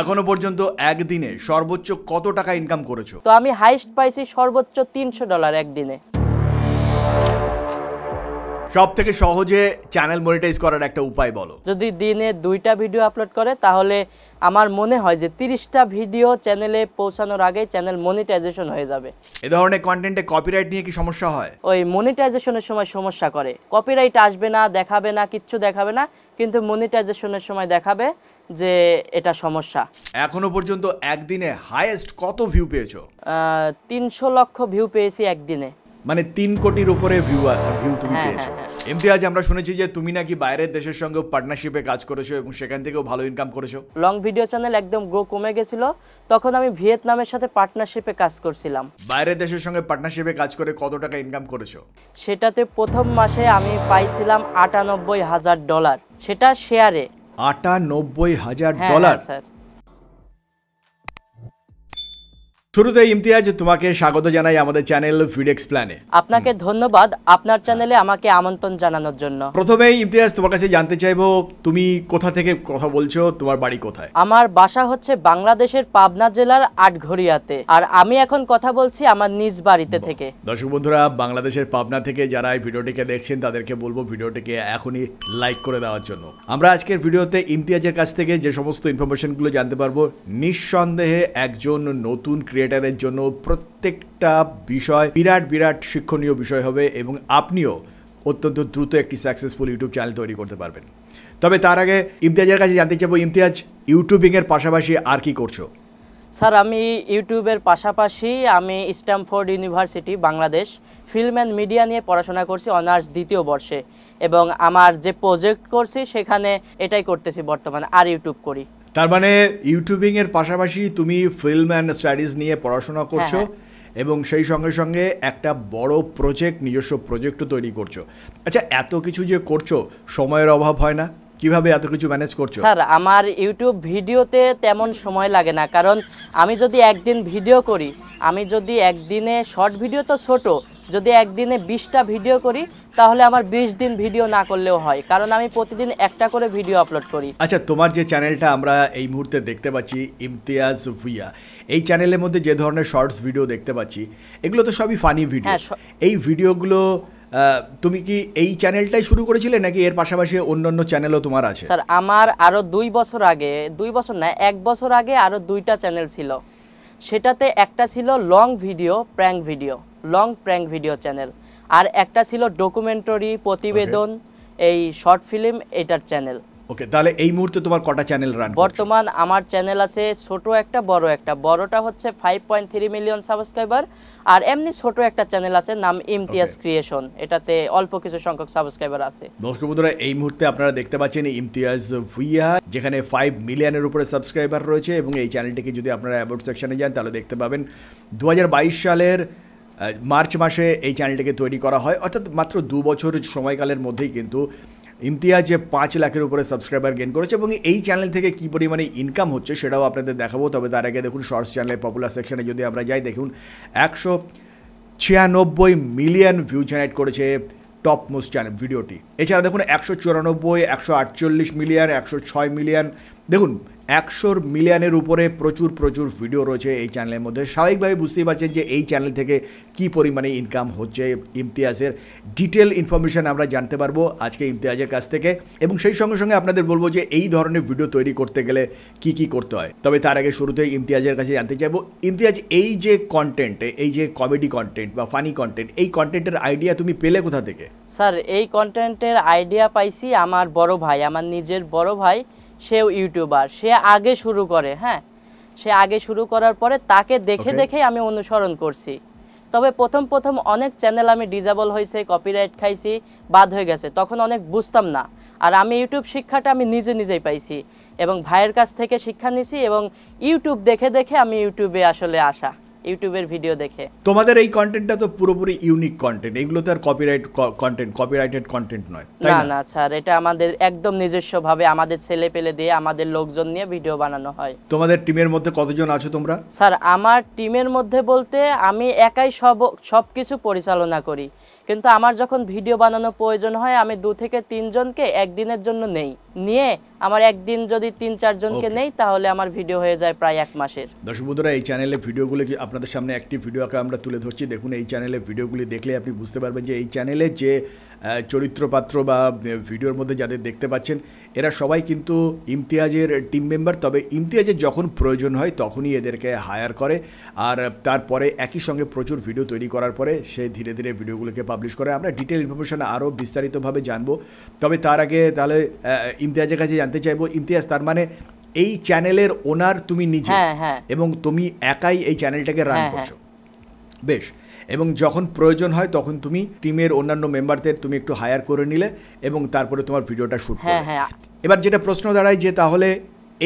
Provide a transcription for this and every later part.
এখনো পর্যন্ত একদিনে সর্বোচ্চ কত টাকা ইনকাম করেছো তো আমি হাইস্ট পাইছি সর্বোচ্চ তিনশো ডলার একদিনে সব থেকে সহজে চ্যানেল মনিটাইজ করার একটা উপায় বলো যদি দিনে দুইটা ভিডিও আপলোড করে তাহলে আমার মনে হয় যে তিরিশটা ভিডিও চ্যানেলে পৌঁছানোর আগে চ্যানেল মনিটাইজেশন হয়ে যাবে এ ধরনের কন্টেন্টে কপিরাইট নিয়ে কি সমস্যা হয় ওই মনিটাইজেশনের সময় সমস্যা করে কপিরাইট আসবে না দেখাবে না কিচ্ছু দেখাবে না কিন্তু মনিটাইজেশনের সময় দেখাবে যে এটা সমস্যা এখনো পর্যন্ত একদিনে হাইয়েস্ট কত ভিউ পেয়েছো তিনশো লক্ষ ভিউ পেয়েছি একদিনে মানে তিন কোটির উপরে ভিউ ভিউ তুমি হ্যাঁ, পেয়েছো ইমতিয়াজ হ্যাঁ, হ্যাঁ। আমরা শুনেছি যে তুমি নাকি বাইরের দেশের সঙ্গে পার্টনারশিপে কাজ করেছো এবং সেখান থেকেও ভালো ইনকাম করেছো লং ভিডিও চ্যানেল একদম গ্রো কমে গেছিল তখন আমি ভিয়েতনামের সাথে পার্টনারশিপে কাজ করছিলাম বাইরের দেশের সঙ্গে পার্টনারশিপে কাজ করে কত টাকা ইনকাম করেছো সেটাতে প্রথম মাসে আমি পাইছিলাম আটানব্বই হাজার ডলার সেটা শেয়ারে আটানব্বই হাজার ডলার শুরুতে ইমতিয়াজ তোমাকে স্বাগত জানাই আমাদের চ্যানেল ফিডেক্স প্ল্যানে আপনাকে ধন্যবাদ আপনার চ্যানেলে আমাকে আমন্ত্রণ জানানোর জন্য প্রথমেই ইমতিয়াজ তোমার কাছে জানতে চাইবো তুমি কোথা থেকে কথা বলছো তোমার বাড়ি কোথায় আমার বাসা হচ্ছে বাংলাদেশের পাবনা জেলার আটঘরিয়াতে আর আমি এখন কথা বলছি আমার নিজ বাড়িতে থেকে দর্শক বন্ধুরা বাংলাদেশের পাবনা থেকে যারা এই ভিডিওটিকে দেখছেন তাদেরকে বলবো ভিডিওটিকে এখনই লাইক করে দেওয়ার জন্য আমরা আজকের ভিডিওতে ইমতিয়াজের কাছ থেকে যে সমস্ত ইনফরমেশনগুলো জানতে পারবো নিঃসন্দেহে একজন নতুন ক্রিয়ে ক্রিয়েটারের জন্য প্রত্যেকটা বিষয় বিরাট বিরাট শিক্ষণীয় বিষয় হবে এবং আপনিও অত্যন্ত দ্রুত একটি সাকসেসফুল ইউটিউব চ্যানেল তৈরি করতে পারবেন তবে তার আগে ইমতিয়াজের কাছে জানতে চাবো ইমতিয়াজ ইউটিউবিংয়ের পাশাপাশি আর কি করছো স্যার আমি ইউটিউবের পাশাপাশি আমি Stamford University Bangladesh film and media নিয়ে পড়াশোনা করছি অনার্স দ্বিতীয় বর্ষে এবং আমার যে প্রজেক্ট করছি সেখানে এটাই করতেছি বর্তমানে আর ইউটিউব করি তার মানে ইউটিউবিংয়ের পাশাপাশি তুমি ফিল্ম অ্যান্ড স্টাডিজ নিয়ে পড়াশোনা হ্যাঁ, করছো হ্যাঁ। এবং সেই সঙ্গে সঙ্গে একটা বড় প্রজেক্ট নিজস্ব প্রজেক্টও তৈরি করছো আচ্ছা এত কিছু যে করছো সময়ের অভাব হয় না কিভাবে এত কিছু ম্যানেজ করছো স্যার আমার ইউটিউব ভিডিওতে তেমন সময় লাগে না কারণ আমি যদি একদিন ভিডিও করি আমি যদি একদিনে শর্ট ভিডিও তো ছোট যদি একদিনে বিশটা ভিডিও করি তাহলে আমার বিশ দিন ভিডিও না করলেও হয় কারণ আমি প্রতিদিন একটা করে ভিডিও আপলোড করি আচ্ছা তোমার যে চ্যানেলটা আমরা এই মুহূর্তে দেখতে পাচ্ছি ইমতিয়াজ ভুইয়া এই চ্যানেলের মধ্যে যে ধরনের শর্টস ভিডিও দেখতে পাচ্ছি এগুলো তো সবই ফানি ভিডিও হ্যাঁ, এই ভিডিওগুলো তুমি কি এই চ্যানেলটাই শুরু করেছিলে নাকি এর পাশাপাশি অন্যান্য চ্যানেলও তোমার আছে স্যার আমার আরও দুই বছর আগে দুই বছর না এক বছর আগে আরও দুইটা চ্যানেল ছিল সেটাতে একটা ছিল long video prank video long prank video channel আর একটা ছিল ডকুমেন্টারি প্রতিবেদন এই শর্ট ফিল্ম এটার চ্যানেল ওকে তাহলে এই মুহূর্তে তোমার কটা চ্যানেল রান বর্তমান আমার চ্যানেল আছে ছোট একটা বড় একটা বড়টা হচ্ছে 5.3 মিলিয়ন সাবস্ক্রাইবার আর এমনি ছোট একটা চ্যানেল আছে নাম ইমতিয়াজ ক্রিয়েশন এটাতে অল্প কিছু সংখ্যক সাবস্ক্রাইবার আছে দর্শক বন্ধুরা এই মুহূর্তে আপনারা দেখতে পাচ্ছেন ইমতিয়াজ ভুইয়া যেখানে 5 মিলিয়নের উপরে সাবস্ক্রাইবার রয়েছে এবং এই চ্যানেলটিকে যদি আপনারা অ্যাবাউট সেকশনে যান তাহলে দেখতে পাবেন 2022 সালের মার্চ মাসে এই চ্যানেলটিকে তৈরি করা হয় অর্থাৎ মাত্র দু বছর সময়কালের মধ্যেই কিন্তু ইমতিয়াজ পাঁচ লাখের উপরে সাবস্ক্রাইবার গেন করেছে এবং এই চ্যানেল থেকে কী পরিমাণে ইনকাম হচ্ছে সেটাও আপনাদের দেখাবো তবে তার আগে দেখুন শর্টস চ্যানেলের পপুলার সেকশনে যদি আমরা যাই দেখুন একশো ছিয়ানব্বই মিলিয়ন ভিউ জেনারেট করেছে টপ মোস্ট চ্যানেল ভিডিওটি এছাড়া দেখুন একশো চুরানব্বই একশো আটচল্লিশ মিলিয়ন একশো ছয় মিলিয়ন দেখুন একশোর মিলিয়নের উপরে প্রচুর প্রচুর ভিডিও রয়েছে এই চ্যানেলের মধ্যে স্বাভাবিকভাবে বুঝতেই পারছেন যে এই চ্যানেল থেকে কি পরিমাণে ইনকাম হচ্ছে ইমতিয়াজের ডিটেল ইনফরমেশান আমরা জানতে পারবো আজকে ইমতিয়াজের কাছ থেকে এবং সেই সঙ্গে সঙ্গে আপনাদের বলবো যে এই ধরনের ভিডিও তৈরি করতে গেলে কি কি করতে হয় তবে তার আগে শুরুতেই ইমতিয়াজের কাছে জানতে চাইবো ইমতিয়াজ এই যে কন্টেন্ট এই যে কমেডি কন্টেন্ট বা ফানি কন্টেন্ট এই কন্টেন্টের আইডিয়া তুমি পেলে কোথা থেকে স্যার এই কন্টেন্টের আইডিয়া পাইছি আমার বড় ভাই আমার নিজের বড় ভাই সেও ইউটিউবার সে আগে শুরু করে হ্যাঁ সে আগে শুরু করার পরে তাকে দেখে দেখেই আমি অনুসরণ করছি তবে প্রথম প্রথম অনেক চ্যানেল আমি ডিজেবল হয়েছে কপিরাইট খাইছি বাদ হয়ে গেছে তখন অনেক বুঝতাম না আর আমি ইউটিউব শিক্ষাটা আমি নিজে নিজেই পাইছি এবং ভাইয়ের কাছ থেকে শিক্ষা নিছি এবং ইউটিউব দেখে দেখে আমি ইউটিউবে আসলে আসা ইউটিউবের ভিডিও দেখে তোমাদের এই কন্টেন্টটা তো পুরোপুরি ইউনিক কন্টেন্ট এগুলো তো আর কপিরাইট কন্টেন্ট কপিরাইটেড কন্টেন্ট নয় না না স্যার এটা আমাদের একদম নিজস্ব ভাবে আমাদের ছেলে পেলে দিয়ে আমাদের লোকজন নিয়ে ভিডিও বানানো হয় তোমাদের টিমের মধ্যে কতজন আছো তোমরা স্যার আমার টিমের মধ্যে বলতে আমি একাই সব সবকিছু পরিচালনা করি কিন্তু আমার যখন ভিডিও বানানো প্রয়োজন হয় আমি দু থেকে তিনজনকে একদিনের জন্য নেই নিয়ে আমার একদিন যদি তিন চারজনকে নেই তাহলে আমার ভিডিও হয়ে যায় প্রায় এক মাসের দর্শক বন্ধুরা এই চ্যানেলে ভিডিওগুলো কি আপনাদের সামনে একটি ভিডিও আঁকা আমরা তুলে ধরছি দেখুন এই চ্যানেলে ভিডিওগুলি দেখলে আপনি বুঝতে পারবেন যে এই চ্যানেলে যে চরিত্রপাত্র বা ভিডিওর মধ্যে যাদের দেখতে পাচ্ছেন এরা সবাই কিন্তু ইমতিয়াজের টিম মেম্বার তবে ইমতিয়াজের যখন প্রয়োজন হয় তখনই এদেরকে হায়ার করে আর তারপরে একই সঙ্গে প্রচুর ভিডিও তৈরি করার পরে সে ধীরে ধীরে ভিডিওগুলোকে পাবলিশ করে আমরা ডিটেল ইনফরমেশান আরও বিস্তারিতভাবে জানবো তবে তার আগে তাহলে ইমতিয়াজের কাছে জানতে চাইবো ইমতিয়াজ তার মানে এই চ্যানেলের ওনার তুমি নিজে হ্যাঁ, হ্যাঁ। এবং তুমি একাই এই চ্যানেলটাকে রান হ্যাঁ, করছো বেশ এবং যখন প্রয়োজন হয় তখন তুমি টিমের অন্যান্য মেম্বারদের তুমি একটু হায়ার করে নিলে এবং তারপরে তোমার ভিডিওটা শ্যুট হ্যাঁ হ্যাঁ এবার যেটা প্রশ্ন দাঁড়ায় যে তাহলে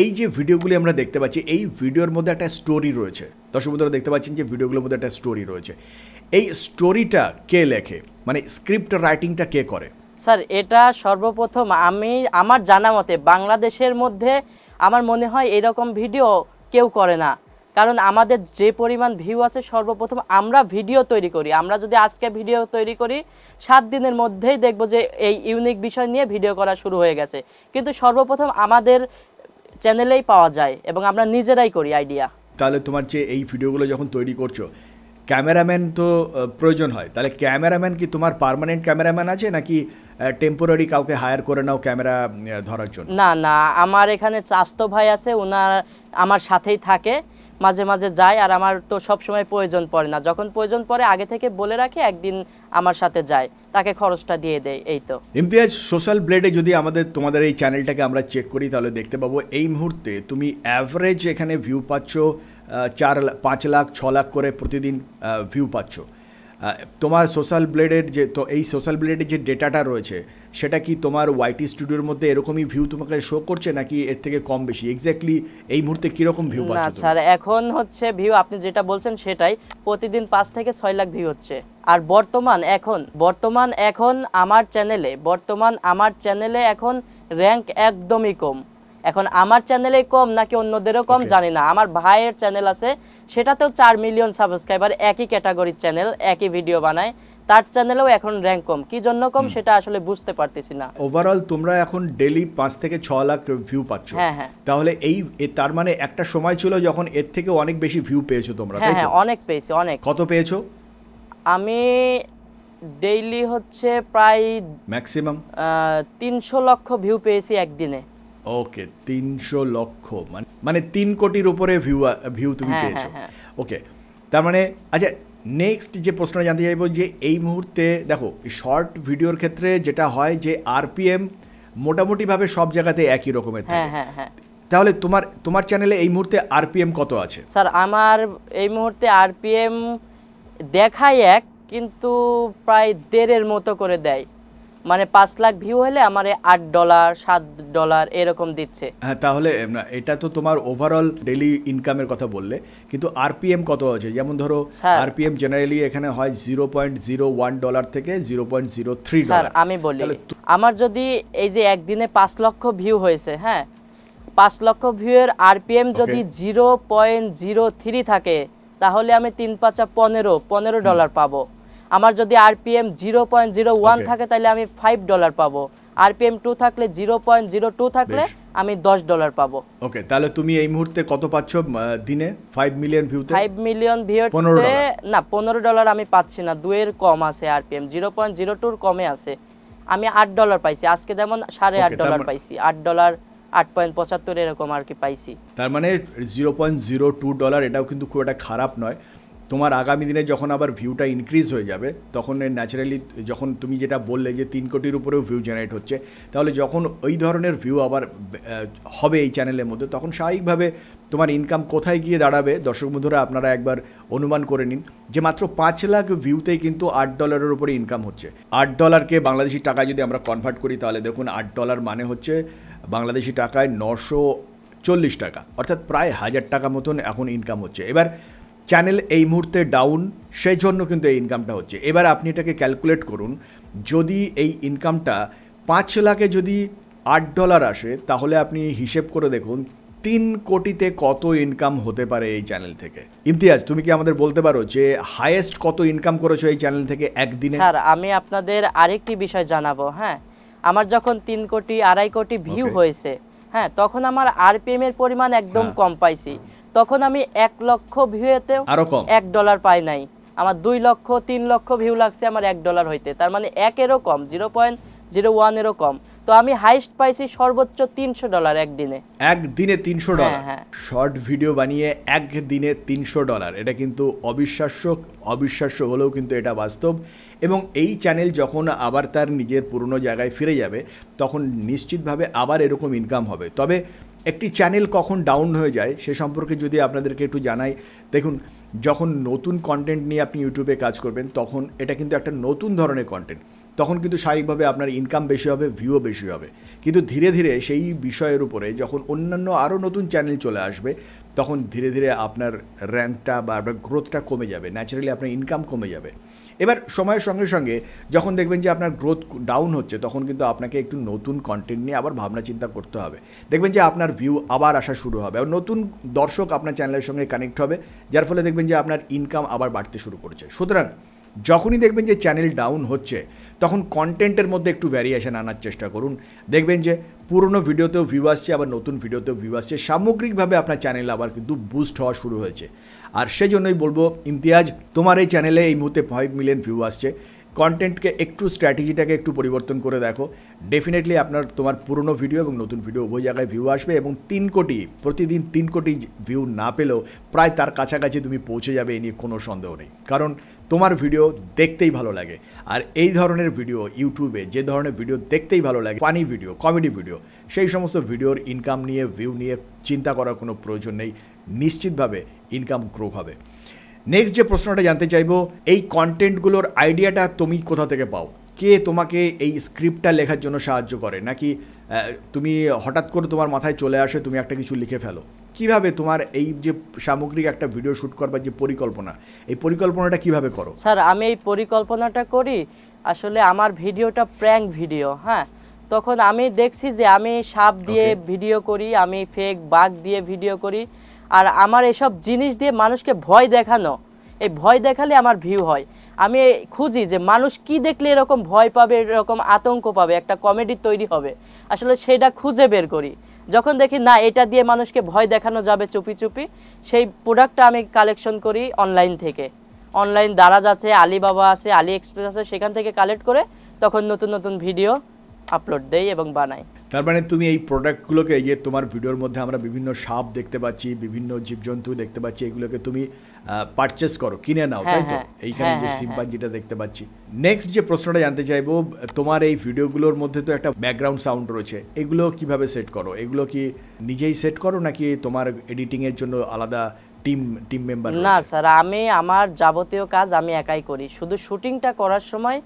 এই যে ভিডিওগুলি আমরা দেখতে পাচ্ছি এই ভিডিওর মধ্যে একটা স্টোরি রয়েছে দর্শক বন্ধুরা দেখতে পাচ্ছেন যে ভিডিওগুলোর মধ্যে একটা স্টোরি রয়েছে এই স্টোরিটা কে লেখে মানে স্ক্রিপ্ট রাইটিংটা কে করে স্যার এটা সর্বপ্রথম আমি আমার জানা মতে বাংলাদেশের মধ্যে আমার মনে হয় এরকম ভিডিও কেউ করে না কারণ আমাদের যে পরিমাণ ভিউ আছে সর্বপ্রথম আমরা ভিডিও তৈরি করি আমরা যদি আজকে ভিডিও তৈরি করি সাত দিনের মধ্যেই দেখব যে এই ইউনিক বিষয় নিয়ে ভিডিও করা শুরু হয়ে গেছে কিন্তু সর্বপ্রথম আমাদের চ্যানেলেই পাওয়া যায় এবং আমরা নিজেরাই করি আইডিয়া তাহলে তোমার যে এই ভিডিওগুলো যখন তৈরি করছো ক্যামেরাম্যান তো প্রয়োজন হয় তাহলে ক্যামেরাম্যান কি তোমার পারমানেন্ট ক্যামেরাম্যান আছে নাকি টেম্পোরারি কাউকে হায়ার করে নাও ক্যামেরা ধরার জন্য না না আমার এখানে চাস্ত ভাই আছে ওনার আমার সাথেই থাকে মাঝে মাঝে যায় আর আমার তো সবসময় প্রয়োজন পড়ে না যখন প্রয়োজন পড়ে আগে থেকে বলে রাখে একদিন আমার সাথে যায় তাকে খরচটা দিয়ে দেয় এই তো ইমতিয়াজ সোশ্যাল ব্লেডে যদি আমাদের তোমাদের এই চ্যানেলটাকে আমরা চেক করি তাহলে দেখতে পাবো এই মুহূর্তে তুমি অ্যাভারেজ এখানে ভিউ পাচ্ছ চার পাঁচ লাখ ছ লাখ করে প্রতিদিন ভিউ পাচ্ছ তোমার সোশ্যাল ব্লেডের যে তো এই সোশ্যাল ব্লেডের যে ডেটাটা রয়েছে সেটা কি তোমার ওয়াইটি স্টুডিওর মধ্যে এরকমই ভিউ তোমাকে শো করছে নাকি এর থেকে কম বেশি এক্স্যাক্টলি এই মুহূর্তে কীরকম ভিউ আচ্ছা আর এখন হচ্ছে ভিউ আপনি যেটা বলছেন সেটাই প্রতিদিন পাঁচ থেকে ছয় লাখ ভিউ হচ্ছে আর বর্তমান এখন বর্তমান এখন আমার চ্যানেলে বর্তমান আমার চ্যানেলে এখন র্যাঙ্ক একদমই কম এখন আমার চ্যানেলে কম নাকি অন্যদেরও কম জানি না আমার ভাইয়ের চ্যানেল আছে সেটাতেও চার মিলিয়ন সাবস্ক্রাইবার একই ক্যাটাগরির চ্যানেল একই ভিডিও বানায় তার চ্যানেলেও এখন র্যাঙ্ক কম কি জন্য কম সেটা আসলে বুঝতে পারতেছি না ওভারঅল তোমরা এখন ডেলি পাঁচ থেকে ছ লাখ ভিউ পাচ্ছ হ্যাঁ হ্যাঁ তাহলে এই তার মানে একটা সময় ছিল যখন এর থেকে অনেক বেশি ভিউ পেয়েছো তোমরা হ্যাঁ হ্যাঁ অনেক পেয়েছি অনেক কত পেয়েছো আমি ডেইলি হচ্ছে প্রায় ম্যাক্সিমাম তিনশো লক্ষ ভিউ পেয়েছি একদিনে ওকে তিনশো লক্ষ মানে মানে তিন কোটির উপরে ভিউ ভিউ তুমি হ্যাঁ, পেয়েছো ওকে হ্যাঁ, হ্যাঁ। তার মানে আচ্ছা নেক্সট যে প্রশ্নটা জানতে চাইব যে এই মুহূর্তে দেখো শর্ট ভিডিওর ক্ষেত্রে যেটা হয় যে আরপিএম মোটামুটিভাবে সব জায়গাতে একই রকমের থাকে তাহলে তোমার তোমার চ্যানেলে এই মুহূর্তে আরপিএম কত আছে স্যার আমার এই মুহূর্তে আরপিএম দেখায় এক কিন্তু প্রায় দেড়ের মতো করে দেয় মানে পাঁচ লাখ ভিউ হলে আমার আট ডলার সাত ডলার এরকম দিচ্ছে হ্যাঁ তাহলে এটা তো তোমার ওভারঅল ডেলি ইনকামের কথা বললে কিন্তু আরপিএম কত আছে যেমন ধরো আরপিএম জেনারেলি এখানে হয় zero point zero one dollar থেকে zero point zero three dollar আমি বলি আমার যদি এই যে একদিনে পাঁচ লক্ষ ভিউ হয়েছে হ্যাঁ পাঁচ লক্ষ ভিউয়ের আরপিএম যদি জিরো পয়েন্ট জিরো থ্রি থাকে তাহলে আমি তিন পাঁচা পনেরো পনেরো ডলার পাবো আমার যদি RPM zero point zero one থাকে তাহলে আমি ফাইভ ডলার পাবো আরপিএম টু থাকলে জিরো পয়েন্ট জিরো টু থাকলে আমি দশ ডলার পাবো ওকে তাহলে তুমি এই মুহূর্তে কত পাচ্ছ দিনে five million view five million ভিউতে না পনেরো ডলার আমি পাচ্ছি না দুয়ের কম আছে আরপিএম জিরো পয়েন্ট জিরো টুর কমে আছে আমি আট ডলার পাইছি আজকে যেমন সাড়ে আট ডলার মানে- পাইছি আট ডলার আট পয়েন্ট পঁচাত্তর এরকম আর কি পাইছি তার মানে zero point zero two dollar এটাও কিন্তু খুব একটা খারাপ নয় তোমার আগামী দিনে যখন আবার ভিউটা ইনক্রিজ হয়ে যাবে তখন ন্যাচারালি যখন তুমি যেটা বললে যে তিন কোটির উপরেও ভিউ জেনারেট হচ্ছে তাহলে যখন ওই ধরনের ভিউ আবার হবে এই চ্যানেলের মধ্যে তখন স্বাভাবিকভাবে তোমার ইনকাম কোথায় গিয়ে দাঁড়াবে দর্শক বন্ধুরা আপনারা একবার অনুমান করে নিন যে মাত্র পাঁচ লাখ ভিউতেই কিন্তু আট ডলারের উপরে ইনকাম হচ্ছে আট ডলারকে বাংলাদেশি টাকায় যদি আমরা কনভার্ট করি তাহলে দেখুন আট ডলার মানে হচ্ছে বাংলাদেশি টাকায় নশো চল্লিশ টাকা অর্থাৎ প্রায় হাজার টাকা মতন এখন ইনকাম হচ্ছে এবার চ্যানেল এই মুহূর্তে ডাউন সেই জন্য কিন্তু এই ইনকামটা হচ্ছে এবার আপনি এটাকে ক্যালকুলেট করুন যদি এই ইনকামটা পাঁচ লাখে যদি আট ডলার আসে তাহলে আপনি হিসেব করে দেখুন তিন কোটিতে কত ইনকাম হতে পারে এই চ্যানেল থেকে ইমতিয়াজ তুমি কি আমাদের বলতে পারো যে হাইয়েস্ট কত ইনকাম করেছো এই চ্যানেল থেকে একদিনে স্যার আমি আপনাদের আরেকটি বিষয় জানাবো হ্যাঁ আমার যখন তিন কোটি আড়াই কোটি ভিউ হয়েছে হ্যাঁ তখন আমার আরপিএম এর পরিমাণ একদম হ্যাঁ। কম পাইছি তখন আমি এক লক্ষ ভিউতেও এক ডলার পাই নাই আমার দুই লক্ষ তিন লক্ষ ভিউ লাগছে আমার এক ডলার হইতে তার মানে একেরও কম জিরো পয়েন্ট জিরো ওয়ানেরও কম তো আমি হাইস্ট পাইছি সর্বোচ্চ তিনশো ডলার একদিনে একদিনে তিনশো হ্যাঁ, ডলার হ্যাঁ। শর্ট ভিডিও বানিয়ে একদিনে তিনশো ডলার এটা কিন্তু অবিশ্বাস্য অবিশ্বাস্য হলেও কিন্তু এটা বাস্তব এবং এই চ্যানেল যখন আবার তার নিজের পুরনো জায়গায় ফিরে যাবে তখন নিশ্চিতভাবে আবার এরকম ইনকাম হবে তবে একটি চ্যানেল কখন ডাউন হয়ে যায় সে সম্পর্কে যদি আপনাদেরকে একটু জানাই দেখুন যখন নতুন কন্টেন্ট নিয়ে আপনি ইউটিউবে কাজ করবেন তখন এটা কিন্তু একটা নতুন ধরনের কন্টেন্ট তখন কিন্তু স্বাভাবিকভাবে আপনার ইনকাম বেশি হবে ভিউও বেশি হবে কিন্তু ধীরে ধীরে সেই বিষয়ের উপরে যখন অন্যান্য আরও নতুন চ্যানেল চলে আসবে তখন ধীরে ধীরে আপনার র্যাঙ্কটা বা আপনার গ্রোথটা কমে যাবে ন্যাচারালি আপনার ইনকাম কমে যাবে এবার সময়ের সঙ্গে সঙ্গে যখন দেখবেন যে আপনার গ্রোথ ডাউন হচ্ছে তখন কিন্তু আপনাকে একটু নতুন কন্টেন্ট নিয়ে আবার ভাবনা চিন্তা করতে হবে দেখবেন যে আপনার ভিউ আবার আসা শুরু হবে আর নতুন দর্শক আপনার চ্যানেলের সঙ্গে কানেক্ট হবে যার ফলে দেখবেন যে আপনার ইনকাম আবার বাড়তে শুরু করছে সুতরাং যখনই দেখবেন যে চ্যানেল ডাউন হচ্ছে তখন কন্টেন্টের মধ্যে একটু ভ্যারিয়েশন আনার চেষ্টা করুন দেখবেন যে পুরনো ভিডিওতেও ভিউ আসছে আবার নতুন ভিডিওতেও ভিউ আসছে সামগ্রিকভাবে আপনার চ্যানেল আবার কিন্তু বুস্ট হওয়া শুরু হয়েছে আর সেজন্যই বলবো ইমতিয়াজ তোমার এই চ্যানেলে এই মুহূর্তে ফাইভ মিলিয়ন ভিউ আসছে কন্টেন্টকে একটু স্ট্র্যাটেজিটাকে একটু পরিবর্তন করে দেখো ডেফিনেটলি আপনার তোমার পুরনো ভিডিও এবং নতুন ভিডিও উভয় জায়গায় ভিউ আসবে এবং তিন কোটি প্রতিদিন তিন কোটি ভিউ না পেলেও প্রায় তার কাছাকাছি তুমি পৌঁছে যাবে এ নিয়ে কোনো সন্দেহ নেই কারণ তোমার ভিডিও দেখতেই ভালো লাগে আর এই ধরনের ভিডিও ইউটিউবে যে ধরনের ভিডিও দেখতেই ভালো লাগে ফানি ভিডিও কমেডি ভিডিও সেই সমস্ত ভিডিওর ইনকাম নিয়ে ভিউ নিয়ে চিন্তা করার কোনো প্রয়োজন নেই নিশ্চিতভাবে ইনকাম গ্রো হবে নেক্সট যে প্রশ্নটা জানতে চাইব এই কন্টেন্টগুলোর আইডিয়াটা তুমি কোথা থেকে পাও কে তোমাকে এই স্ক্রিপ্টটা লেখার জন্য সাহায্য করে নাকি তুমি হঠাৎ করে তোমার মাথায় চলে আসে তুমি একটা কিছু লিখে ফেলো কিভাবে তোমার এই যে সামগ্রিক একটা ভিডিও শ্যুট করবার যে পরিকল্পনা এই পরিকল্পনাটা কিভাবে করো স্যার আমি এই পরিকল্পনাটা করি আসলে আমার ভিডিওটা প্র্যাঙ্ক ভিডিও হ্যাঁ তখন আমি দেখছি যে আমি সাপ দিয়ে ভিডিও করি আমি ফেক বাঘ দিয়ে ভিডিও করি আর আমার এসব জিনিস দিয়ে মানুষকে ভয় দেখানো এই ভয় দেখালে আমার ভিউ হয় আমি খুঁজি যে মানুষ কি দেখলে এরকম ভয় পাবে এরকম আতঙ্ক পাবে একটা কমেডি তৈরি হবে আসলে সেটা খুঁজে বের করি যখন দেখি না এটা দিয়ে মানুষকে ভয় দেখানো যাবে চুপি চুপি সেই প্রোডাক্টটা আমি কালেকশন করি অনলাইন থেকে অনলাইন দারাজ আছে আলিবাবা আছে আলি এক্সপ্রেস আছে সেখান থেকে কালেক্ট করে তখন নতুন নতুন ভিডিও আপলোড দেই এবং বানাই তার মানে তুমি এই প্রোডাক্টগুলোকে যে তোমার ভিডিওর মধ্যে আমরা বিভিন্ন সাপ দেখতে পাচ্ছি বিভিন্ন জীবজন্তু দেখতে পাচ্ছি এগুলোকে তুমি পারচেস করো কিনে নাও হ্যাঁ, তাই তো হ্যাঁ, এইখানে হ্যাঁ, যে সিম্পাঞ্জিটা দেখতে পাচ্ছি নেক্সট যে প্রশ্নটা জানতে চাইবো তোমার এই ভিডিওগুলোর মধ্যে তো একটা ব্যাকগ্রাউন্ড সাউন্ড রয়েছে এগুলো কিভাবে সেট করো এগুলো কি নিজেই সেট করো নাকি তোমার এডিটিংয়ের জন্য আলাদা টিম টিম মেম্বার না স্যার আমি আমার যাবতীয় কাজ আমি একাই করি শুধু শুটিংটা করার সময়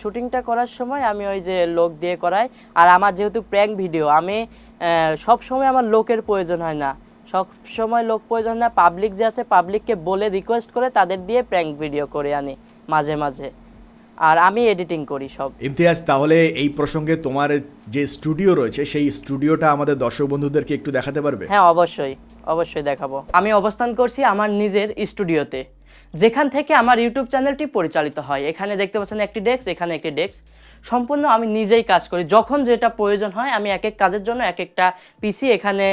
শুটিংটা করার সময় আমি ওই যে লোক দিয়ে করাই আর আমার যেহেতু প্র্যাঙ্ক ভিডিও আমি সব সময় আমার লোকের প্রয়োজন হয় না সব সময় লোক প্রয়োজন না পাবলিক যে আছে পাবলিককে বলে রিকোয়েস্ট করে তাদের দিয়ে প্র্যাঙ্ক ভিডিও করে আনি মাঝে মাঝে আর আমি এডিটিং করি সব ইমতিয়াজ তাহলে এই প্রসঙ্গে তোমার যে স্টুডিও রয়েছে সেই স্টুডিওটা আমাদের দর্শক বন্ধুদেরকে একটু দেখাতে পারবে হ্যাঁ অবশ্যই অবশ্যই দেখাবো আমি অবস্থান করছি আমার নিজের স্টুডিওতে যেখান থেকে আমার ইউটিউব চ্যানেলটি পরিচালিত হয় এখানে দেখতে পাচ্ছেন একটি ডেস্ক এখানে একটি ডেস্ক সম্পূর্ণ আমি নিজেই কাজ করি যখন যেটা প্রয়োজন হয় আমি এক এক কাজের জন্য এক একটা পিসি এখানে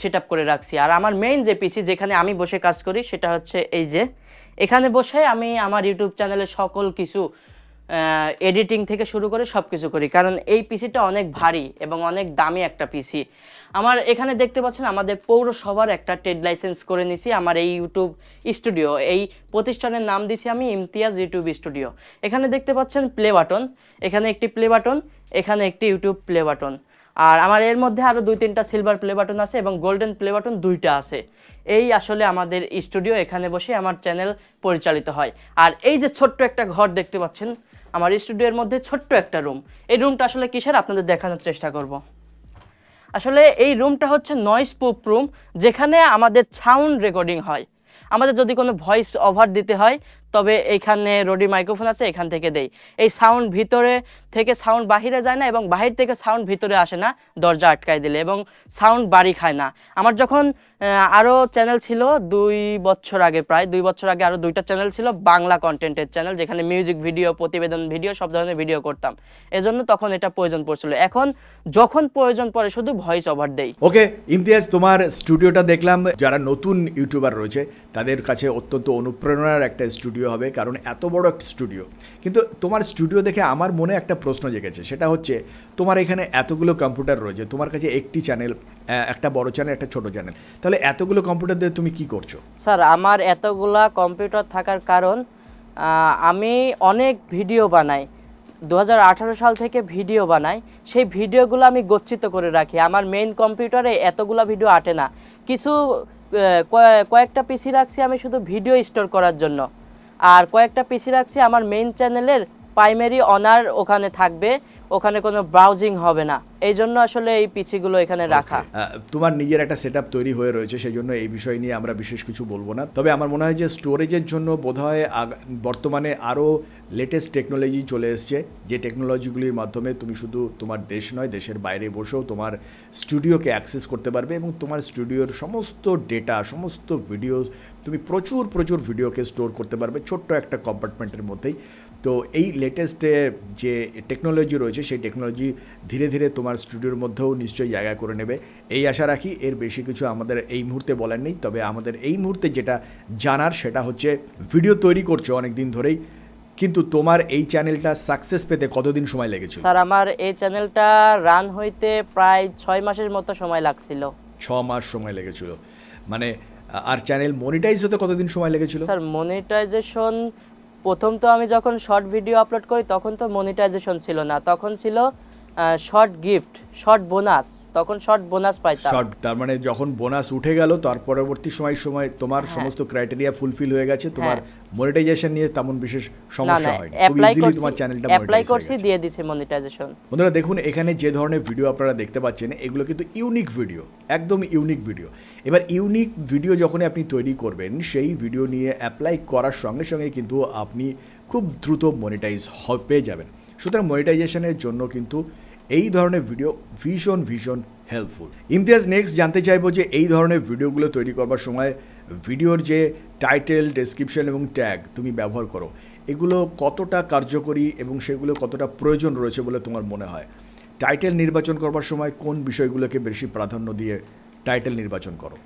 সেট করে রাখছি আর আমার মেইন যে পিসি যেখানে আমি বসে কাজ করি সেটা হচ্ছে এই যে এখানে বসে আমি আমার ইউটিউব চ্যানেলে সকল কিছু এডিটিং থেকে শুরু করে সব কিছু করি কারণ এই পিসিটা অনেক ভারী এবং অনেক দামি একটা পিসি আমার এখানে দেখতে পাচ্ছেন আমাদের পৌরসভার একটা ট্রেড লাইসেন্স করে নিছি আমার এই ইউটিউব স্টুডিও এই প্রতিষ্ঠানের নাম দিছি আমি ইমতিয়াজ ইউটিউব স্টুডিও এখানে দেখতে পাচ্ছেন প্লে বাটন এখানে একটি প্লে বাটন এখানে একটি ইউটিউব প্লে বাটন আর আমার এর মধ্যে আরও দুই তিনটা সিলভার প্লে বাটন আছে এবং গোল্ডেন প্লে বাটন দুইটা আছে এই আসলে আমাদের স্টুডিও এখানে বসে আমার চ্যানেল পরিচালিত হয় আর এই যে ছোট্ট একটা ঘর দেখতে পাচ্ছেন আমার স্টুডিওর মধ্যে ছোট্ট একটা রুম এই রুমটা আসলে কিসের আপনাদের দেখানোর চেষ্টা করব। আসলে এই রুমটা হচ্ছে নয়েস প্রুফ রুম যেখানে আমাদের সাউন্ড রেকর্ডিং হয় আমাদের যদি কোনো ভয়েস ওভার দিতে হয় তবে এইখানে রোডি মাইক্রোফোন আছে এখান থেকে দেই এই সাউন্ড ভিতরে থেকে সাউন্ড বাহিরে যায় না এবং বাহির থেকে সাউন্ড ভিতরে আসে না দরজা আটকায় দিলে এবং সাউন্ড বাড়ি খায় না আমার যখন আরও চ্যানেল ছিল দুই বছর আগে প্রায় দুই বছর আগে আরও দুইটা চ্যানেল ছিল বাংলা কন্টেন্টের চ্যানেল যেখানে মিউজিক ভিডিও প্রতিবেদন ভিডিও সব ধরনের ভিডিও করতাম এজন্য তখন এটা প্রয়োজন পড়ছিল এখন যখন প্রয়োজন পড়ে শুধু ভয়েস ওভার দেই ওকে ইমতিয়াজ তোমার স্টুডিওটা দেখলাম যারা নতুন ইউটিউবার রয়েছে তাদের কাছে অত্যন্ত অনুপ্রেরণার একটা স্টুডিও স্টুডিও হবে কারণ এত বড় একটা স্টুডিও কিন্তু তোমার স্টুডিও দেখে আমার মনে একটা প্রশ্ন জেগেছে সেটা হচ্ছে তোমার এখানে এতগুলো কম্পিউটার রয়েছে তোমার কাছে একটি চ্যানেল একটা বড় চ্যানেল একটা ছোট চ্যানেল তাহলে এতগুলো কম্পিউটার দিয়ে তুমি কি করছো স্যার আমার এতগুলা কম্পিউটার থাকার কারণ আমি অনেক ভিডিও বানাই দু সাল থেকে ভিডিও বানাই সেই ভিডিওগুলো আমি গচ্ছিত করে রাখি আমার মেইন কম্পিউটারে এতগুলো ভিডিও আটে না কিছু কয়েকটা পিসি রাখছি আমি শুধু ভিডিও স্টোর করার জন্য আর কয়েকটা পিসি রাখছি আমার মেইন চ্যানেলের প্রাইমারি অনার ওখানে থাকবে ওখানে কোনো ব্রাউজিং হবে না এই জন্য আসলে এই পিচিগুলো এখানে রাখা তোমার নিজের একটা সেট তৈরি হয়ে রয়েছে সেই জন্য এই বিষয় নিয়ে আমরা বিশেষ কিছু বলবো না তবে আমার মনে হয় যে স্টোরেজের জন্য বোধহয় বর্তমানে আরও লেটেস্ট টেকনোলজি চলে এসছে যে টেকনোলজিগুলির মাধ্যমে তুমি শুধু তোমার দেশ নয় দেশের বাইরে বসেও তোমার স্টুডিওকে অ্যাক্সেস করতে পারবে এবং তোমার স্টুডিওর সমস্ত ডেটা সমস্ত ভিডিও তুমি প্রচুর প্রচুর ভিডিওকে স্টোর করতে পারবে ছোট্ট একটা কম্পার্টমেন্টের মধ্যেই তো এই লেটেস্টে যে টেকনোলজি রয়েছে সেই টেকনোলজি ধীরে ধীরে তোমার স্টুডিওর মধ্যেও নিশ্চয়ই জায়গা করে নেবে এই আশা রাখি এর বেশি কিছু আমাদের এই মুহূর্তে বলার নেই তবে আমাদের এই মুহূর্তে যেটা জানার সেটা হচ্ছে ভিডিও তৈরি করছো অনেক দিন ধরেই কিন্তু তোমার এই চ্যানেলটা সাকসেস পেতে কতদিন সময় লেগেছিল স্যার আমার এই চ্যানেলটা রান হইতে প্রায় ছয় মাসের মতো সময় লাগছিল ছ মাস সময় লেগেছিল মানে আর চ্যানেল মনিটাইজ হতে কতদিন সময় লেগেছিল স্যার মনিটাইজেশন প্রথম তো আমি যখন শর্ট ভিডিও আপলোড করি তখন তো মনিটাইজেশন ছিল না তখন ছিল শর্ট গিফট শর্ট বোনাস তখন শর্ট বোনাস পাইতাম শর্ট তার মানে যখন বোনাস উঠে গেল তার পরবর্তী সময় সময় তোমার হ্যাঁ। সমস্ত ক্রাইটেরিয়া ফুলফিল হয়ে গেছে তোমার মনিটাইজেশন হ্যাঁ। নিয়ে তেমন বিশেষ সমস্যা হয়নি অ্যাপ্লাই করছি তোমার চ্যানেলটা অ্যাপ্লাই করছি দিয়ে দিয়েছে মনিটাইজেশন বন্ধুরা দেখুন এখানে যে ধরনের ভিডিও আপনারা দেখতে পাচ্ছেন এগুলো কিন্তু ইউনিক ভিডিও একদম ইউনিক ভিডিও এবার ইউনিক ভিডিও যখন আপনি তৈরি করবেন সেই ভিডিও নিয়ে অ্যাপ্লাই করার সঙ্গে সঙ্গে কিন্তু আপনি খুব দ্রুত মনিটাইজ পেয়ে যাবেন সুতরাং মনিটাইজেশনের জন্য কিন্তু এই ধরনের ভিডিও ভীষণ ভীষণ হেল্পফুল ইমতিয়াজ নেক্সট জানতে চাইবো যে এই ধরনের ভিডিওগুলো তৈরি করবার সময় ভিডিওর যে টাইটেল ডেসক্রিপশন এবং ট্যাগ তুমি ব্যবহার করো এগুলো কতটা কার্যকরী এবং সেগুলো কতটা প্রয়োজন রয়েছে বলে তোমার মনে হয় টাইটেল নির্বাচন করবার সময় কোন বিষয়গুলোকে বেশি প্রাধান্য দিয়ে টাইটেল নির্বাচন করো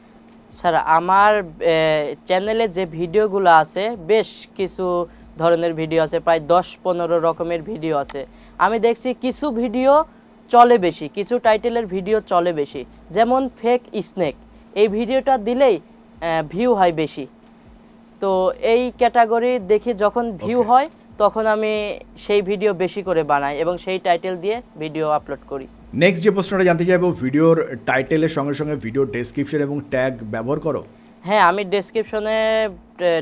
স্যার আমার চ্যানেলে যে ভিডিওগুলো আছে বেশ কিছু ধরনের ভিডিও আছে প্রায় দশ পনেরো রকমের ভিডিও আছে আমি দেখছি কিছু ভিডিও চলে বেশি কিছু টাইটেলের ভিডিও চলে বেশি যেমন ফেক স্নেক এই ভিডিওটা দিলেই ভিউ হয় বেশি তো এই ক্যাটাগরি দেখি যখন ভিউ হয় তখন আমি সেই ভিডিও বেশি করে বানাই এবং সেই টাইটেল দিয়ে ভিডিও আপলোড করি নেক্সট যে প্রশ্নটা জানতে এবং ভিডিওর টাইটেলের সঙ্গে সঙ্গে ভিডিও ডেসক্রিপশন এবং ট্যাগ ব্যবহার করো হ্যাঁ আমি ডেসক্রিপশনে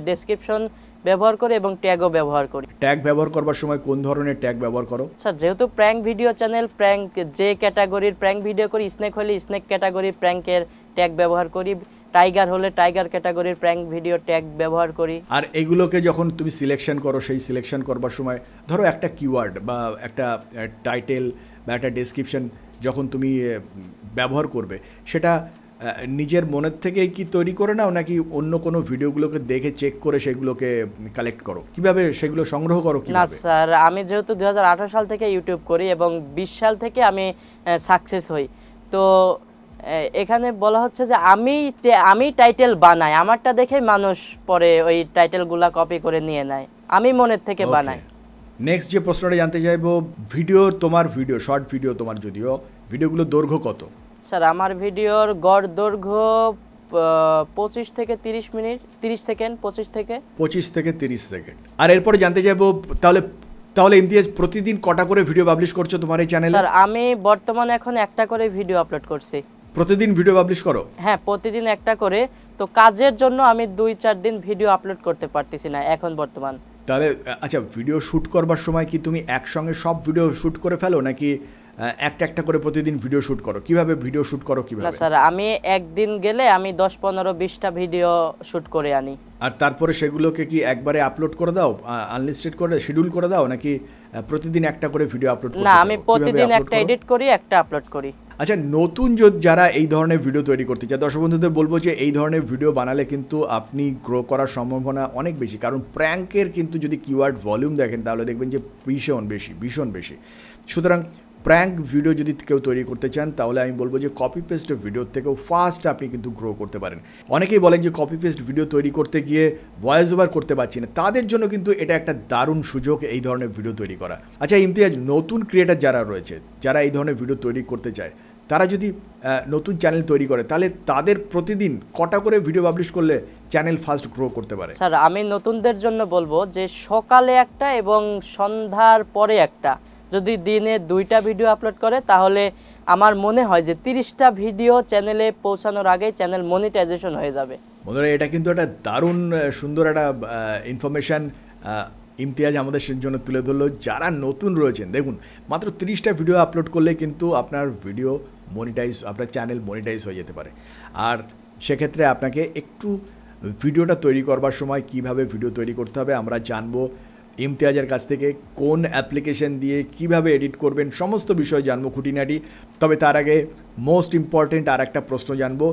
ডেসক্রিপশন ব্যবহার করি এবং ট্যাগও ব্যবহার করি ট্যাগ ব্যবহার করবার সময় কোন ধরনের ট্যাগ ব্যবহার করো স্যার যেহেতু প্র্যাঙ্ক ভিডিও চ্যানেল প্র্যাঙ্ক যে ক্যাটাগরির প্র্যাঙ্ক ভিডিও করি স্নেক হলে স্নেক ক্যাটাগরির প্র্যাঙ্কের ট্যাগ ব্যবহার করি টাইগার হলে টাইগার ক্যাটাগরির প্র্যাঙ্ক ভিডিও ট্যাগ ব্যবহার করি আর এগুলোকে যখন তুমি সিলেকশন করো সেই সিলেকশন করবার সময় ধরো একটা কিওয়ার্ড বা একটা টাইটেল বা একটা ডেসক্রিপশন যখন তুমি ব্যবহার করবে সেটা নিজের মনের থেকে কি তৈরি করে নাও নাকি অন্য কোনো ভিডিওগুলোকে দেখে চেক করে সেগুলোকে কালেক্ট করো কিভাবে সেগুলো সংগ্রহ করো কি না স্যার আমি যেহেতু দু সাল থেকে ইউটিউব করি এবং বিশ সাল থেকে আমি সাকসেস হই তো এখানে বলা হচ্ছে যে আমি আমি টাইটেল বানাই আমারটা দেখে মানুষ পরে ওই টাইটেলগুলা কপি করে নিয়ে নেয় আমি মনের থেকে বানাই নেক্সট যে প্রশ্নটা জানতে চাইবো ভিডিও তোমার ভিডিও শর্ট ভিডিও তোমার যদিও ভিডিওগুলো দৈর্ঘ্য কত স্যার আমার ভিডিওর গড় দৈর্ঘ্য পঁচিশ থেকে তিরিশ মিনিট তিরিশ সেকেন্ড পঁচিশ থেকে পঁচিশ থেকে তিরিশ সেকেন্ড আর এরপরে জানতে চাইবো তাহলে তাহলে ইমতিয়াজ প্রতিদিন কটা করে ভিডিও পাবলিশ করছো তোমার এই চ্যানেল স্যার আমি বর্তমানে এখন একটা করে ভিডিও আপলোড করছি প্রতিদিন ভিডিও পাবলিশ করো হ্যাঁ প্রতিদিন একটা করে তো কাজের জন্য আমি দুই চার দিন ভিডিও আপলোড করতে পারতেছি না এখন বর্তমান তাহলে আচ্ছা ভিডিও শ্যুট করবার সময় কি তুমি একসঙ্গে সব ভিডিও শ্যুট করে ফেলো নাকি একটা একটা করে প্রতিদিন ভিডিও শ্যুট করো কিভাবে ভিডিও শ্যুট করো কিভাবে স্যার আমি একদিন গেলে আমি দশ পনেরো বিশটা ভিডিও শ্যুট করে আনি আর তারপরে সেগুলোকে কি একবারে আপলোড করে দাও আনলিস্টেড করে শিডিউল করে দাও নাকি প্রতিদিন একটা করে ভিডিও আপলোড না আমি প্রতিদিন একটা এডিট করি একটা আপলোড করি আচ্ছা নতুন যারা এই ধরনের ভিডিও তৈরি করতে চায় দর্শক বন্ধুদের বলবো যে এই ধরনের ভিডিও বানালে কিন্তু আপনি গ্রো করার সম্ভাবনা অনেক বেশি কারণ প্র্যাঙ্কের কিন্তু যদি কিওয়ার্ড ভলিউম দেখেন তাহলে দেখবেন যে ভীষণ বেশি ভীষণ বেশি সুতরাং প্র্যাঙ্ক ভিডিও যদি কেউ তৈরি করতে চান তাহলে আমি বলবো যে কপি পেস্ট ভিডিও থেকেও ফাস্ট আপনি কিন্তু গ্রো করতে পারেন অনেকেই বলেন যে কপি পেস্ট ভিডিও তৈরি করতে গিয়ে ভয়েস ওভার করতে পারছি না তাদের জন্য কিন্তু এটা একটা দারুণ সুযোগ এই ধরনের ভিডিও তৈরি করা আচ্ছা ইমতিয়াজ নতুন ক্রিয়েটার যারা রয়েছে যারা এই ধরনের ভিডিও তৈরি করতে চায় তারা যদি নতুন চ্যানেল তৈরি করে তাহলে তাদের প্রতিদিন কটা করে ভিডিও পাবলিশ করলে চ্যানেল ফার্স্ট গ্রো করতে পারে স্যার আমি নতুনদের জন্য বলবো যে সকালে একটা এবং সন্ধ্যার পরে একটা যদি দিনে দুইটা ভিডিও আপলোড করে তাহলে আমার মনে হয় যে তিরিশটা ভিডিও চ্যানেলে পৌঁছানোর আগেই চ্যানেল মনিটাইজেশন হয়ে যাবে বন্ধুরা এটা কিন্তু একটা দারুণ সুন্দর একটা ইনফরমেশান ইমতিয়াজ আমাদের জন্য তুলে ধরলো যারা নতুন রয়েছেন দেখুন মাত্র তিরিশটা ভিডিও আপলোড করলে কিন্তু আপনার ভিডিও মনিটাইজ আপনার চ্যানেল মনিটাইজ হয়ে যেতে পারে আর সেক্ষেত্রে আপনাকে একটু ভিডিওটা তৈরি করবার সময় কিভাবে ভিডিও তৈরি করতে হবে আমরা জানবো ইমতিয়াজের কাছ থেকে কোন অ্যাপ্লিকেশন দিয়ে কিভাবে এডিট করবেন সমস্ত বিষয় জানবো খুঁটিনাটি তবে তার আগে মোস্ট ইম্পর্টেন্ট আর একটা প্রশ্ন জানবো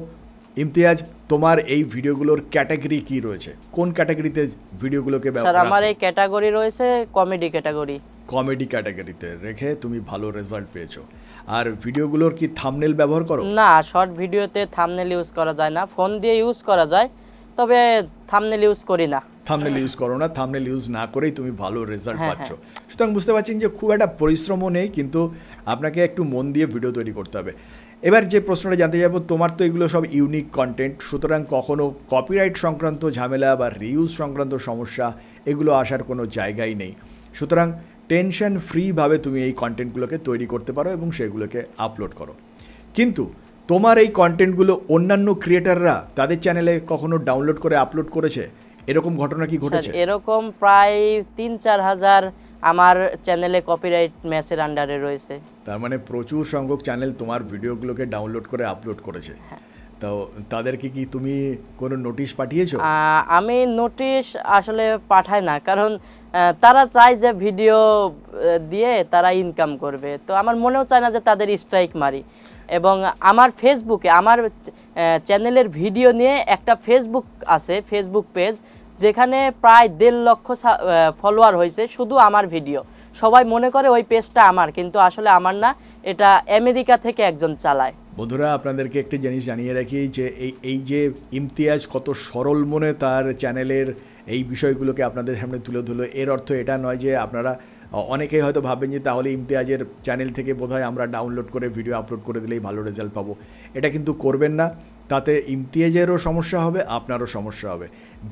ইমতিয়াজ তোমার এই ভিডিওগুলোর ক্যাটাগরি কি রয়েছে কোন ক্যাটাগরিতে ভিডিওগুলোকে ব্যবহার আমার এই ক্যাটাগরি রয়েছে কমেডি ক্যাটাগরি কমেডি ক্যাটাগরিতে রেখে তুমি ভালো রেজাল্ট পেয়েছো আর ভিডিওগুলোর কি থামনেল ব্যবহার করো না শর্ট ভিডিওতে থামনেল ইউজ করা যায় না ফোন দিয়ে ইউজ করা যায় তবে থামনেল ইউজ করি না থামনেল ইউজ করো না থামনেল ইউজ না করেই তুমি ভালো রেজাল্ট হ্যাঁ, পাচ্ছ হ্যাঁ। সুতরাং বুঝতে পারছেন যে খুব একটা পরিশ্রমও নেই কিন্তু আপনাকে একটু মন দিয়ে ভিডিও তৈরি করতে হবে এবার যে প্রশ্নটা জানতে যাবো তোমার তো এগুলো সব ইউনিক কন্টেন্ট সুতরাং কখনো কপিরাইট সংক্রান্ত ঝামেলা বা রিউজ সংক্রান্ত সমস্যা এগুলো আসার কোনো জায়গাই নেই সুতরাং টেনশন ফ্রিভাবে তুমি এই কন্টেন্টগুলোকে তৈরি করতে পারো এবং সেগুলোকে আপলোড করো কিন্তু তোমার এই কন্টেন্টগুলো অন্যান্য ক্রিয়েটাররা তাদের চ্যানেলে কখনো ডাউনলোড করে আপলোড করেছে এরকম ঘটনা কি ঘটেছে এরকম প্রায় তিন চার হাজার আমার চ্যানেলে কপিরাইট ম্যাচের আন্ডারে রয়েছে তার মানে প্রচুর সংখ্যক চ্যানেল তোমার ভিডিওগুলোকে ডাউনলোড করে আপলোড করেছে হ্যাঁ। তো তাদেরকে কি তুমি কোনো নোটিশ পাঠিয়েছো আমি নোটিশ আসলে পাঠাই না কারণ তারা চায় যে ভিডিও দিয়ে তারা ইনকাম করবে তো আমার মনেও চায় না যে তাদের স্ট্রাইক মারি এবং আমার ফেসবুকে আমার চ্যানেলের ভিডিও নিয়ে একটা ফেসবুক আছে ফেসবুক পেজ যেখানে প্রায় দেড় লক্ষ ফলোয়ার হয়েছে শুধু আমার ভিডিও সবাই মনে করে ওই পেজটা আমার কিন্তু আসলে আমার না এটা আমেরিকা থেকে একজন চালায় বন্ধুরা আপনাদেরকে একটি জিনিস জানিয়ে রাখি যে এই এই যে ইমতিয়াজ কত সরল মনে তার চ্যানেলের এই বিষয়গুলোকে আপনাদের সামনে তুলে ধুলো এর অর্থ এটা নয় যে আপনারা অনেকেই হয়তো ভাবেন যে তাহলে ইমতিয়াজের চ্যানেল থেকে বোধহয় আমরা ডাউনলোড করে ভিডিও আপলোড করে দিলেই ভালো রেজাল্ট পাবো এটা কিন্তু করবেন না তাতে ইমতিয়াজেরও সমস্যা হবে আপনারও সমস্যা হবে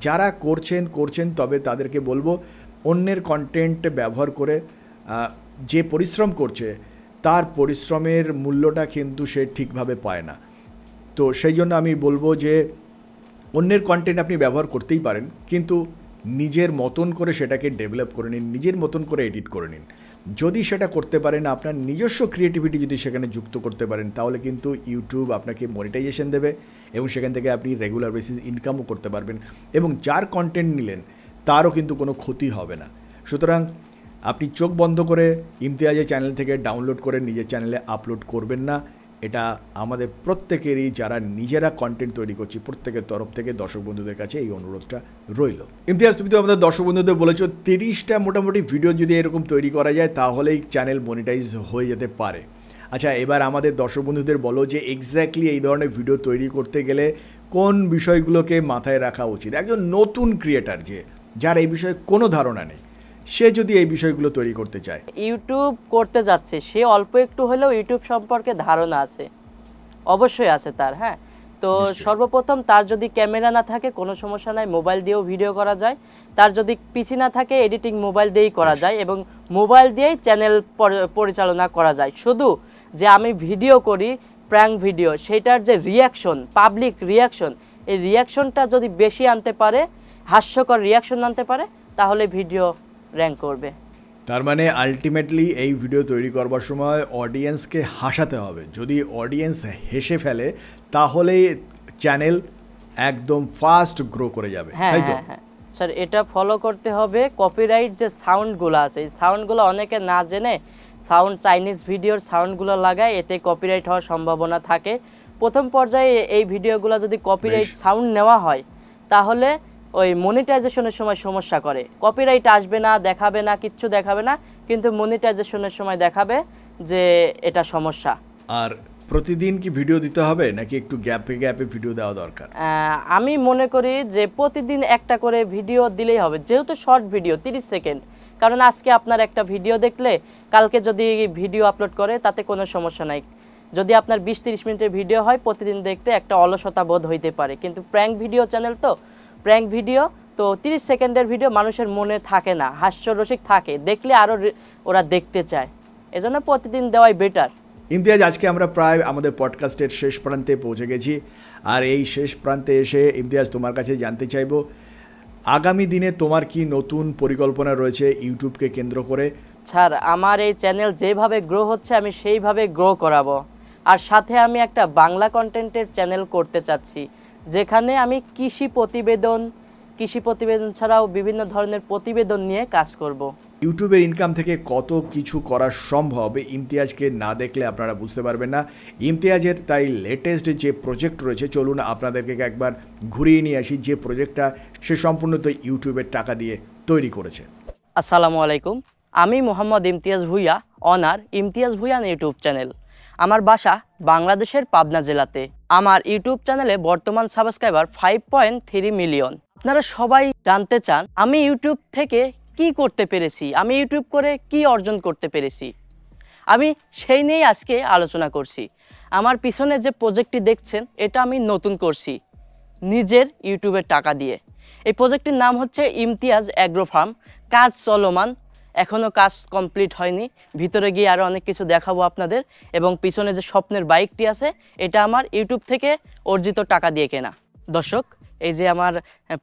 যারা করছেন করছেন তবে তাদেরকে বলবো অন্যের কন্টেন্ট ব্যবহার করে যে পরিশ্রম করছে তার পরিশ্রমের মূল্যটা কিন্তু সে ঠিকভাবে পায় না তো সেই জন্য আমি বলবো যে অন্যের কন্টেন্ট আপনি ব্যবহার করতেই পারেন কিন্তু নিজের মতন করে সেটাকে ডেভেলপ করে নিন নিজের মতন করে এডিট করে নিন যদি সেটা করতে পারেন আপনার নিজস্ব ক্রিয়েটিভিটি যদি সেখানে যুক্ত করতে পারেন তাহলে কিন্তু ইউটিউব আপনাকে মনিটাইজেশন দেবে এবং সেখান থেকে আপনি রেগুলার বেসিস ইনকামও করতে পারবেন এবং যার কন্টেন্ট নিলেন তারও কিন্তু কোনো ক্ষতি হবে না সুতরাং আপনি চোখ বন্ধ করে ইমতিয়াজের চ্যানেল থেকে ডাউনলোড করে নিজের চ্যানেলে আপলোড করবেন না এটা আমাদের প্রত্যেকেরই যারা নিজেরা কন্টেন্ট তৈরি করছি প্রত্যেকের তরফ থেকে দর্শক বন্ধুদের কাছে এই অনুরোধটা রইল ইমতিহাজ তুমি তো আমাদের দর্শক বন্ধুদের বলেছো তিরিশটা মোটামুটি ভিডিও যদি এরকম তৈরি করা যায় তাহলেই চ্যানেল মনিটাইজ হয়ে যেতে পারে আচ্ছা এবার আমাদের দর্শক বন্ধুদের বলো যে এক্স্যাক্টলি এই ধরনের ভিডিও তৈরি করতে গেলে কোন বিষয়গুলোকে মাথায় রাখা উচিত একজন নতুন ক্রিয়েটার যে যার এই বিষয়ে কোনো ধারণা নেই সে যদি এই বিষয়গুলো তৈরি করতে চায় ইউটিউব করতে যাচ্ছে সে অল্প একটু হলেও ইউটিউব সম্পর্কে ধারণা আছে অবশ্যই আছে তার হ্যাঁ তো সর্বপ্রথম তার যদি ক্যামেরা না থাকে কোনো সমস্যা নাই মোবাইল দিয়েও ভিডিও করা যায় তার যদি পিসি না থাকে এডিটিং মোবাইল দিয়েই করা যায় এবং মোবাইল দিয়েই চ্যানেল পরিচালনা করা যায় শুধু যে আমি ভিডিও করি প্র্যাঙ্ক ভিডিও সেটার যে রিয়াকশন পাবলিক রিয়াকশন এই রিয়াকশনটা যদি বেশি আনতে পারে হাস্যকর রিয়াকশন আনতে পারে তাহলে ভিডিও র্যাঙ্ক করবে তার মানে আলটিমেটলি এই ভিডিও তৈরি করবার সময় অডিয়েন্সকে হাসাতে হবে যদি অডিয়েন্স হেসে ফেলে তাহলে চ্যানেল একদম ফাস্ট গ্রো করে যাবে হ্যাঁ হ্যাঁ স্যার এটা ফলো করতে হবে কপিরাইট যে সাউন্ডগুলো আছে এই সাউন্ডগুলো অনেকে না জেনে সাউন্ড চাইনিজ ভিডিওর সাউন্ডগুলো লাগায় এতে কপিরাইট হওয়ার সম্ভাবনা থাকে প্রথম পর্যায়ে এই ভিডিওগুলো যদি কপিরাইট সাউন্ড নেওয়া হয় তাহলে ওই মনিটাইজেশনের সময় সমস্যা করে কপিরাইট আসবে না দেখাবে না কিচ্ছু দেখাবে না কিন্তু মনিটাইজেশনের সময় দেখাবে যে এটা সমস্যা আর প্রতিদিন কি ভিডিও দিতে হবে নাকি একটু গ্যাপে গ্যাপে ভিডিও দেওয়া দরকার আমি মনে করি যে প্রতিদিন একটা করে ভিডিও দিলেই হবে যেহেতু শর্ট ভিডিও 30 সেকেন্ড কারণ আজকে আপনার একটা ভিডিও দেখলে কালকে যদি ভিডিও আপলোড করে তাতে কোনো সমস্যা নাই যদি আপনার বিশ তিরিশ মিনিটের ভিডিও হয় প্রতিদিন দেখতে একটা অলসতা বোধ হইতে পারে কিন্তু প্র্যাঙ্ক ভিডিও চ্যানেল তো প্র্যাঙ্ক ভিডিও তো তিরিশ সেকেন্ডের ভিডিও মানুষের মনে থাকে না হাস্যরসিক থাকে দেখলে আরও ওরা দেখতে চায় এজন্য প্রতিদিন দেওয়াই বেটার ইমতিয়াজ আজকে আমরা প্রায় আমাদের পডকাস্টের শেষ প্রান্তে পৌঁছে গেছি আর এই শেষ প্রান্তে এসে ইমতিয়াজ তোমার কাছে জানতে চাইব আগামী দিনে তোমার কি নতুন পরিকল্পনা রয়েছে ইউটিউবকে কেন্দ্র করে স্যার আমার এই চ্যানেল যেভাবে গ্রো হচ্ছে আমি সেইভাবে গ্রো করাবো আর সাথে আমি একটা বাংলা কন্টেন্টের চ্যানেল করতে চাচ্ছি যেখানে আমি কৃষি প্রতিবেদন কৃষি প্রতিবেদন ছাড়াও বিভিন্ন ধরনের প্রতিবেদন নিয়ে কাজ করব। ইউটিউবের ইনকাম থেকে কত কিছু করা সম্ভব ইমতিয়াজকে না দেখলে আপনারা বুঝতে পারবেন না ইমতিয়াজের তাই লেটেস্ট যে প্রজেক্ট রয়েছে চলুন আপনাদেরকে একবার ঘুরিয়ে নিয়ে আসি যে প্রজেক্টটা সে সম্পূর্ণ তো ইউটিউবের টাকা দিয়ে তৈরি করেছে আসসালামু আলাইকুম আমি Mohammad Imtiaz Bhuiya owner Imtiaz Bhuiyan YouTube channel আমার বাসা বাংলাদেশের পাবনা জেলাতে আমার ইউটিউব চ্যানেলে বর্তমান subscriber five point three million আপনারা সবাই জানতে চান আমি ইউটিউব থেকে কি করতে পেরেছি আমি ইউটিউব করে কি অর্জন করতে পেরেছি আমি সেই নিয়েই আজকে আলোচনা করছি আমার পিছনে যে প্রজেক্টটি দেখছেন এটা আমি নতুন করছি নিজের ইউটিউবের টাকা দিয়ে এই প্রজেক্টটির নাম হচ্ছে ইমতিয়াজ অ্যাগ্রো ফার্ম কাজ চলমান এখনও কাজ কমপ্লিট হয়নি ভিতরে গিয়ে আরও অনেক কিছু দেখাবো আপনাদের এবং পিছনে যে স্বপ্নের বাইকটি আছে এটা আমার ইউটিউব থেকে অর্জিত টাকা দিয়ে কেনা দর্শক এই যে আমার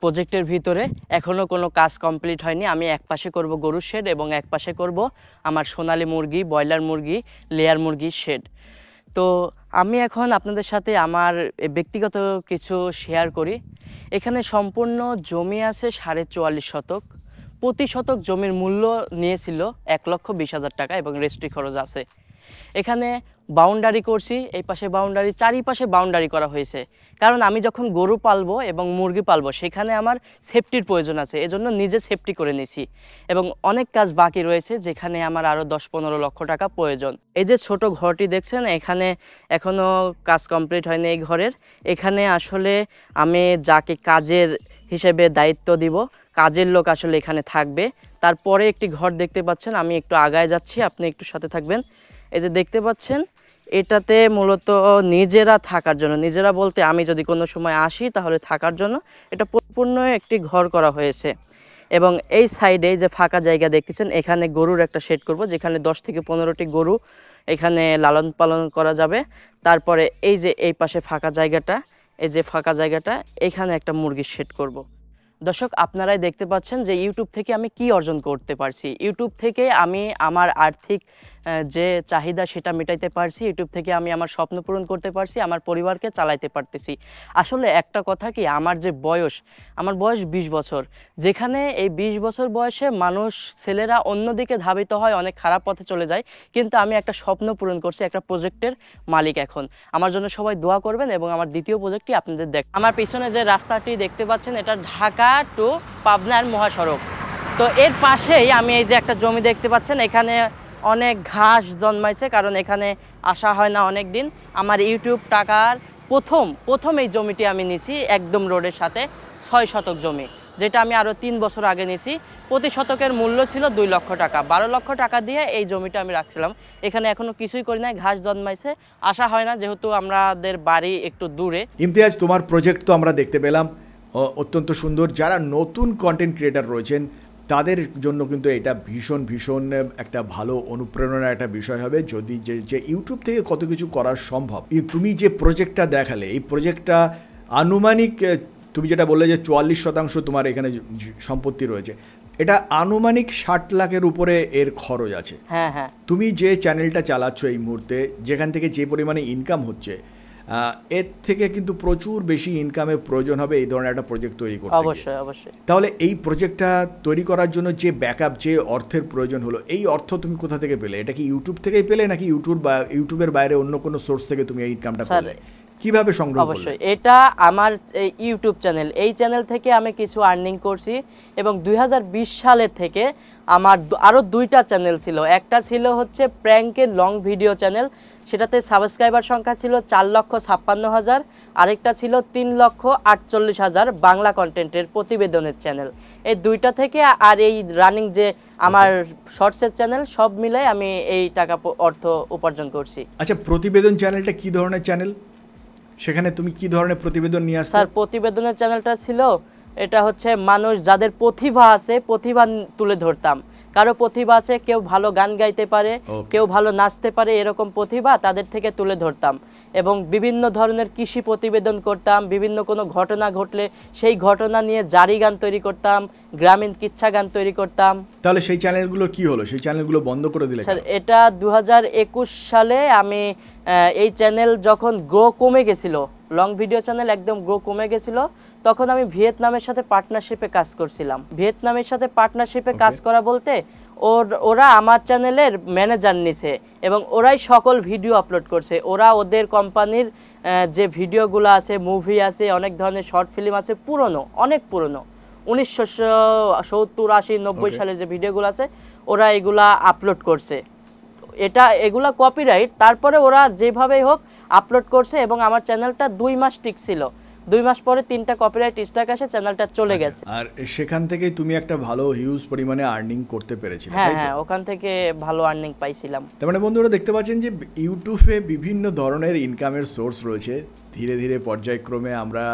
প্রজেক্টের ভিতরে এখনও কোনো কাজ কমপ্লিট হয়নি আমি এক পাশে করব গরুর শেড এবং এক পাশে করব আমার সোনালি মুরগি ব্রয়লার মুরগি লেয়ার মুরগির শেড তো আমি এখন আপনাদের সাথে আমার ব্যক্তিগত কিছু শেয়ার করি এখানে সম্পূর্ণ জমি আছে সাড়ে চুয়াল্লিশ শতক প্রতি শতক জমির মূল্য নিয়েছিল এক লক্ষ বিশ হাজার টাকা এবং রেজিস্ট্রি খরচ আছে এখানে বাউন্ডারি করছি এই পাশে বাউন্ডারি চারিপাশে বাউন্ডারি করা হয়েছে কারণ আমি যখন গরু পালবো এবং মুরগি পালবো সেখানে আমার সেফটির প্রয়োজন আছে এজন্য নিজে সেফটি করে নিছি এবং অনেক কাজ বাকি রয়েছে যেখানে আমার আরও দশ পনেরো লক্ষ টাকা প্রয়োজন এই যে ছোট ঘরটি দেখছেন এখানে এখনও কাজ কমপ্লিট হয়নি এই ঘরের এখানে আসলে আমি যাকে কাজের হিসেবে দায়িত্ব দিব কাজের লোক আসলে এখানে থাকবে তারপরে একটি ঘর দেখতে পাচ্ছেন আমি একটু আগায় যাচ্ছি আপনি একটু সাথে থাকবেন এই যে দেখতে পাচ্ছেন এটাতে মূলত নিজেরা থাকার জন্য নিজেরা বলতে আমি যদি কোনো সময় আসি তাহলে থাকার জন্য এটা পরিপূর্ণ একটি ঘর করা হয়েছে এবং এই সাইডে যে ফাঁকা জায়গা দেখতেছেন এখানে গরুর একটা শেড করব যেখানে দশ থেকে পনেরোটি গরু এখানে লালন পালন করা যাবে তারপরে এই যে এই পাশে ফাঁকা জায়গাটা এই যে ফাঁকা জায়গাটা এখানে একটা মুরগির শেড করব। দর্শক আপনারাই দেখতে পাচ্ছেন যে ইউটিউব থেকে আমি কি অর্জন করতে পারছি ইউটিউব থেকে আমি আমার আর্থিক যে চাহিদা সেটা মেটাইতে পারছি ইউটিউব থেকে আমি আমার স্বপ্ন পূরণ করতে পারছি আমার পরিবারকে চালাইতে পারতেছি আসলে একটা কথা কি আমার যে বয়স আমার বয়স ২০ বছর যেখানে এই ২০ বছর বয়সে মানুষ ছেলেরা অন্যদিকে ধাবিত হয় অনেক খারাপ পথে চলে যায় কিন্তু আমি একটা স্বপ্ন পূরণ করছি একটা প্রজেক্টের মালিক এখন আমার জন্য সবাই দোয়া করবেন এবং আমার দ্বিতীয় প্রজেক্টটি আপনাদের দেখ আমার পিছনে যে রাস্তাটি দেখতে পাচ্ছেন এটা ঢাকা টু পাবনার মহাসড়ক তো এর পাশেই আমি এই যে একটা জমি দেখতে পাচ্ছেন এখানে অনেক ঘাস জন্মাইছে কারণ এখানে আসা হয় না অনেক দিন আমার ইউটিউব টাকার প্রথম প্রথম এই জমিটি আমি নিছি একদম রোডের সাথে ছয় শতক জমি যেটা আমি আরও তিন বছর আগে নিছি প্রতি শতকের মূল্য ছিল দুই লক্ষ টাকা বারো লক্ষ টাকা দিয়ে এই জমিটা আমি রাখছিলাম এখানে এখনো কিছুই করি নাই ঘাস জন্মাইছে আসা হয় না যেহেতু আমাদের বাড়ি একটু দূরে ইমতিয়াজ তোমার প্রজেক্ট তো আমরা দেখতে পেলাম অত্যন্ত সুন্দর যারা নতুন কন্টেন্ট ক্রিয়েটার রয়েছেন তাদের জন্য কিন্তু এটা ভীষণ ভীষণ একটা ভালো অনুপ্রেরণার একটা বিষয় হবে যদি যে যে ইউটিউব থেকে কত কিছু করা সম্ভব তুমি যে প্রজেক্টটা দেখালে এই প্রজেক্টটা আনুমানিক তুমি যেটা বললে যে চুয়াল্লিশ শতাংশ তোমার এখানে সম্পত্তি রয়েছে এটা আনুমানিক ষাট লাখের উপরে এর খরচ আছে হ্যাঁ হ্যাঁ তুমি যে চ্যানেলটা চালাচ্ছ এই মুহূর্তে যেখান থেকে যে পরিমাণে ইনকাম হচ্ছে এর থেকে কিন্তু প্রচুর বেশি ইনকামের প্রয়োজন হবে এই ধরনের একটা প্রজেক্ট তৈরি করতে অবশ্যই অবশ্যই তাহলে এই প্রজেক্টটা তৈরি করার জন্য যে ব্যাকআপ যে অর্থের প্রয়োজন হলো এই অর্থ তুমি কোথা থেকে পেলে এটা কি ইউটিউব থেকেই পেলে নাকি ইউটিউব বা ইউটিউবের বাইরে অন্য কোনো সোর্স থেকে তুমি এই ইনকামটা পেলে কিভাবে সংগ্রহ অবশ্যই এটা আমার ইউটিউব চ্যানেল এই চ্যানেল থেকে আমি কিছু আর্নিং করছি এবং দুই সালের থেকে আমার আরও দুইটা চ্যানেল ছিল একটা ছিল হচ্ছে প্র্যাঙ্কের লং ভিডিও চ্যানেল সেটাতে সাবস্ক্রাইবার সংখ্যা ছিল চার লক্ষ ছাপ্পান্ন হাজার আরেকটা ছিল তিন লক্ষ আটচল্লিশ হাজার বাংলা কন্টেন্টের প্রতিবেদনের চ্যানেল এই দুইটা থেকে আর এই রানিং যে আমার শর্টসের চ্যানেল সব মিলে আমি এই টাকা অর্থ উপার্জন করছি আচ্ছা প্রতিবেদন চ্যানেলটা কি ধরনের চ্যানেল সেখানে তুমি কি ধরনের প্রতিবেদন নিয়ে আসছো স্যার প্রতিবেদনের চ্যানেলটা ছিল এটা হচ্ছে মানুষ যাদের প্রতিভা আছে প্রতিভা তুলে ধরতাম কারো প্রতিভা আছে কেউ ভালো গান গাইতে পারে কেউ ভালো নাচতে পারে এরকম প্রতিভা তাদের থেকে তুলে ধরতাম এবং বিভিন্ন ধরনের কৃষি প্রতিবেদন করতাম বিভিন্ন কোনো ঘটনা ঘটলে সেই ঘটনা নিয়ে জারি গান তৈরি করতাম গ্রামীণ কিচ্ছা গান তৈরি করতাম তাহলে সেই চ্যানেলগুলো কি হলো সেই চ্যানেলগুলো বন্ধ করে দিলে স্যার এটা দু সালে আমি এই চ্যানেল যখন গ্রো কমে গেছিলো লং ভিডিও চ্যানেল একদম গ্রো কমে গেছিল তখন আমি ভিয়েতনামের সাথে পার্টনারশিপে কাজ করছিলাম ভিয়েতনামের সাথে পার্টনারশিপে কাজ করা বলতে ওর ওরা আমার চ্যানেলের ম্যানেজার নিছে এবং ওরাই সকল ভিডিও আপলোড করছে ওরা ওদের কোম্পানির যে ভিডিওগুলো আছে মুভি আছে অনেক ধরনের শর্ট ফিল্ম আছে পুরনো অনেক পুরনো উনিশশো সত্তর আশি নব্বই সালের যে ভিডিওগুলো আছে ওরা এগুলা আপলোড করছে এটা এগুলা কপিরাইট তারপরে ওরা যেভাবেই হোক আপলোড করছে এবং আমার চ্যানেলটা দুই মাস টিকছিল দুই মাস পরে তিনটা কপিরাইট স্টক আসে চ্যানেলটা চলে আচ্ছা, গেছে আর সেখান থেকে তুমি একটা ভালো হিউজ পরিমাণে আর্নিং করতে পেরেছিলে হ্যাঁ হ্যাঁ ওখান থেকে ভালো আর্নিং পাইছিলাম তার মানে বন্ধুরা দেখতে পাচ্ছেন যে ইউটিউবে বিভিন্ন ধরনের ইনকামের সোর্স রয়েছে ধীরে ধীরে পর্যায়ক্রমে আমরা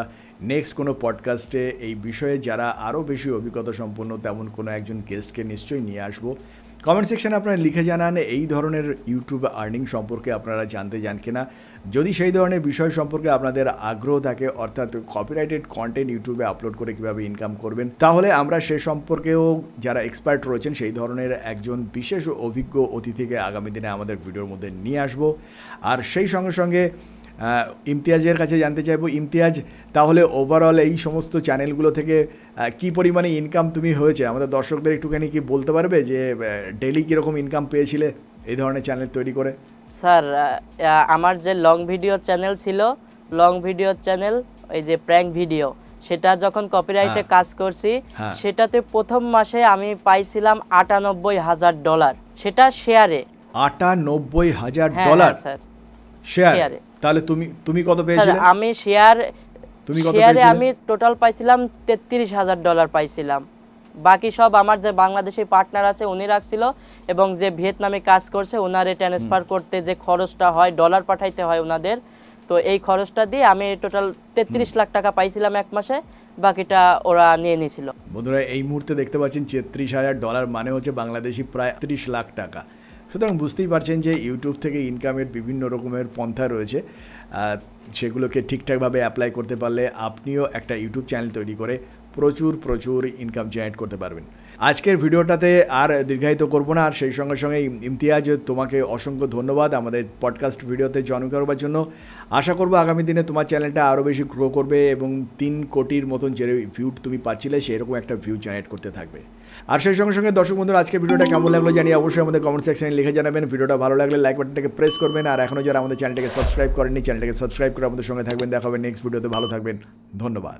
নেক্সট কোনো পডকাস্টে এই বিষয়ে যারা আরও বেশি অভিজ্ঞতা সম্পন্ন তেমন কোনো একজন গেস্টকে নিশ্চয়ই নিয়ে আসবো কমেন্ট সেকশানে আপনারা লিখে জানান এই ধরনের ইউটিউব আর্নিং সম্পর্কে আপনারা জানতে কি কিনা যদি সেই ধরনের বিষয় সম্পর্কে আপনাদের আগ্রহ থাকে অর্থাৎ কপিরাইটেড কন্টেন্ট ইউটিউবে আপলোড করে কিভাবে ইনকাম করবেন তাহলে আমরা সে সম্পর্কেও যারা এক্সপার্ট রয়েছেন সেই ধরনের একজন বিশেষ অভিজ্ঞ অতিথিকে আগামী দিনে আমাদের ভিডিওর মধ্যে নিয়ে আসব আর সেই সঙ্গে সঙ্গে ইমতিয়াজের কাছে জানতে চাইবো ইমতিয়াজ তাহলে ওভারঅল এই সমস্ত চ্যানেলগুলো থেকে কি পরিমাণে ইনকাম তুমি হয়েছে আমাদের দর্শকদের একটুখানি কি বলতে পারবে যে ডেলি কীরকম ইনকাম পেয়েছিলে এই ধরনের চ্যানেল তৈরি করে স্যার আমার যে লং ভিডিও চ্যানেল ছিল লং ভিডিও চ্যানেল এই যে প্র্যাঙ্ক ভিডিও সেটা যখন কপিরাইটে হ্যাঁ। কাজ করছি হ্যাঁ। সেটাতে প্রথম মাসে আমি পাইছিলাম আটানব্বই হাজার ডলার সেটা শেয়ারে আটানব্বই হাজার ডলার হ্যাঁ, স্যার শেয়ারে তাহলে তুমি তুমি কত পেয়েছিলে আমি শেয়ার তুমি কত শেয়ারে আমি টোটাল পাইছিলাম 33000 ডলার পাইছিলাম বাকি সব আমার যে বাংলাদেশি পার্টনার আছে উনি রাখছিল এবং যে ভিয়েতনামে কাজ করছে ওনারে ট্রান্সফার করতে যে খরচটা হয় ডলার পাঠাইতে হয় ওনাদের তো এই খরচটা দিয়ে আমি টোটাল তেত্রিশ লাখ টাকা পাইছিলাম এক মাসে বাকিটা ওরা নিয়ে নিয়েছিল বন্ধুরা এই মুহূর্তে দেখতে পাচ্ছেন 33000 হাজার ডলার মানে হচ্ছে বাংলাদেশি প্রায় ত্রিশ লাখ টাকা সুতরাং বুঝতেই পারছেন যে ইউটিউব থেকে ইনকামের বিভিন্ন রকমের পন্থা রয়েছে সেগুলোকে ঠিকঠাকভাবে অ্যাপ্লাই করতে পারলে আপনিও একটা ইউটিউব চ্যানেল তৈরি করে প্রচুর প্রচুর ইনকাম জেনারেট করতে পারবেন আজকের ভিডিওটাতে আর দীর্ঘায়িত করব না আর সেই সঙ্গে সঙ্গে ইমতিয়াজ তোমাকে অসংখ্য ধন্যবাদ আমাদের পডকাস্ট ভিডিওতে জয়েন করবার জন্য আশা করব আগামী দিনে তোমার চ্যানেলটা আরও বেশি গ্রো করবে এবং তিন কোটির মতন যে ভিউ তুমি পাচ্ছিলে সেরকম একটা ভিউ জেনারেট করতে থাকবে আর সেই সঙ্গে সঙ্গে দর্শক বন্ধুরা আজকে ভিডিওটা কেমন লাগলো জানি অবশ্যই আমাদের কমেন্ট সেকশনে লিখে জানাবেন ভিডিওটা ভালো লাগলে লাইক বাটনটাকে প্রেস করবেন আর এখনও যারা আমাদের চ্যানেলটাকে সাবস্ক্রাইব করেননি চ্যানেলটাকে সাবস্ক্রাইব করে আমাদের সঙ্গে থাকবেন দেখাবেন নেক্সট ভিডিওতে ভালো থাকবেন ধন্যবাদ